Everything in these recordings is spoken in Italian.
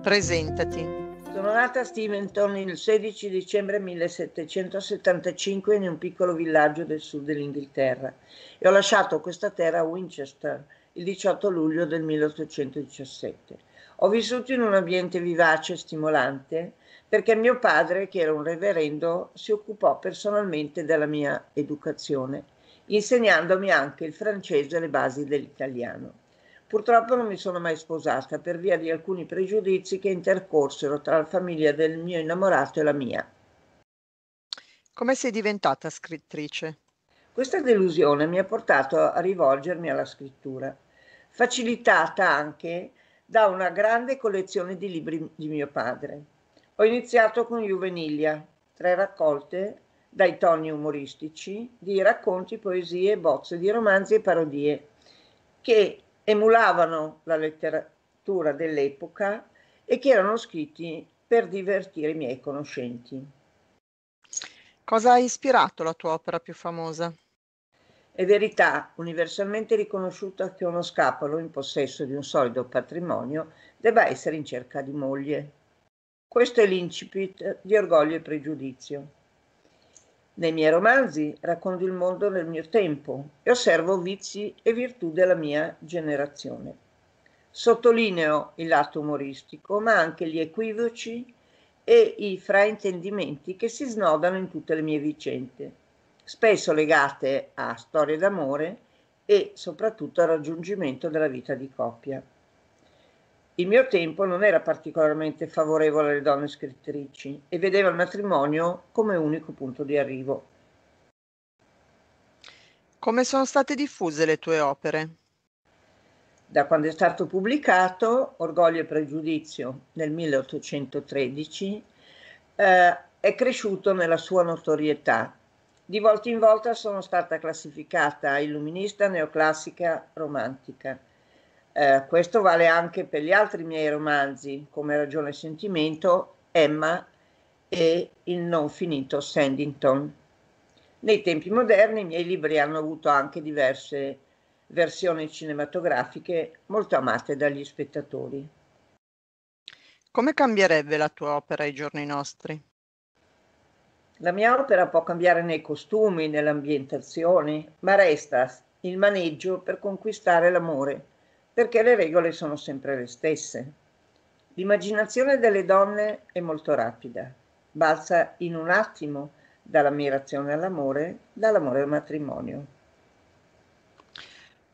Presentati. Sono nata a Steventon il 16 dicembre 1775 in un piccolo villaggio del sud dell'Inghilterra e ho lasciato questa terra a Winchester il 18 luglio del 1817. Ho vissuto in un ambiente vivace e stimolante perché mio padre, che era un reverendo, si occupò personalmente della mia educazione insegnandomi anche il francese e le basi dell'italiano. Purtroppo non mi sono mai sposata per via di alcuni pregiudizi che intercorsero tra la famiglia del mio innamorato e la mia. Come sei diventata scrittrice? Questa delusione mi ha portato a rivolgermi alla scrittura, facilitata anche da una grande collezione di libri di mio padre. Ho iniziato con Juvenilia, tre raccolte dai toni umoristici, di racconti, poesie, bozze di romanzi e parodie, che emulavano la letteratura dell'epoca e che erano scritti per divertire i miei conoscenti. Cosa ha ispirato la tua opera più famosa? È verità universalmente riconosciuta che uno scapolo in possesso di un solido patrimonio debba essere in cerca di moglie. Questo è l'incipit di orgoglio e pregiudizio. Nei miei romanzi racconto il mondo nel mio tempo e osservo vizi e virtù della mia generazione. Sottolineo il lato umoristico, ma anche gli equivoci e i fraintendimenti che si snodano in tutte le mie vicende, spesso legate a storie d'amore e soprattutto al raggiungimento della vita di coppia. Il mio tempo non era particolarmente favorevole alle donne scrittrici e vedeva il matrimonio come unico punto di arrivo. Come sono state diffuse le tue opere? Da quando è stato pubblicato Orgoglio e Pregiudizio nel 1813 eh, è cresciuto nella sua notorietà. Di volta in volta sono stata classificata illuminista, neoclassica, romantica eh, questo vale anche per gli altri miei romanzi, come Ragione e Sentimento, Emma e il non finito Sandington. Nei tempi moderni i miei libri hanno avuto anche diverse versioni cinematografiche molto amate dagli spettatori. Come cambierebbe la tua opera ai giorni nostri? La mia opera può cambiare nei costumi, nell'ambientazione, ma resta il maneggio per conquistare l'amore perché le regole sono sempre le stesse. L'immaginazione delle donne è molto rapida, balza in un attimo dall'ammirazione all'amore, dall'amore al matrimonio.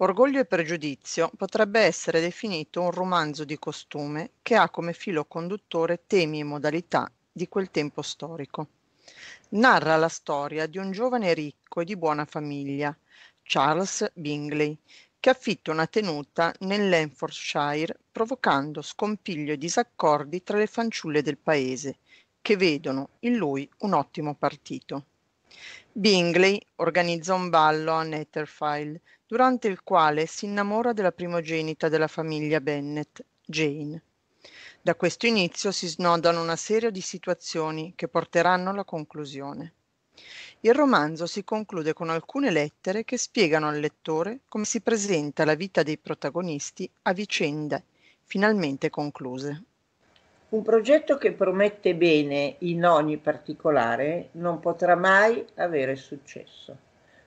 Orgoglio e pregiudizio potrebbe essere definito un romanzo di costume che ha come filo conduttore temi e modalità di quel tempo storico. Narra la storia di un giovane ricco e di buona famiglia, Charles Bingley, che affitta una tenuta nel Lanfordshire, provocando scompiglio e disaccordi tra le fanciulle del paese, che vedono in lui un ottimo partito. Bingley organizza un ballo a Netherfield, durante il quale si innamora della primogenita della famiglia Bennett, Jane. Da questo inizio si snodano una serie di situazioni che porteranno alla conclusione. Il romanzo si conclude con alcune lettere che spiegano al lettore come si presenta la vita dei protagonisti a vicende finalmente concluse. Un progetto che promette bene in ogni particolare non potrà mai avere successo.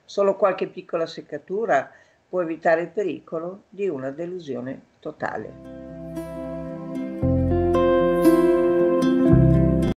Solo qualche piccola seccatura può evitare il pericolo di una delusione totale.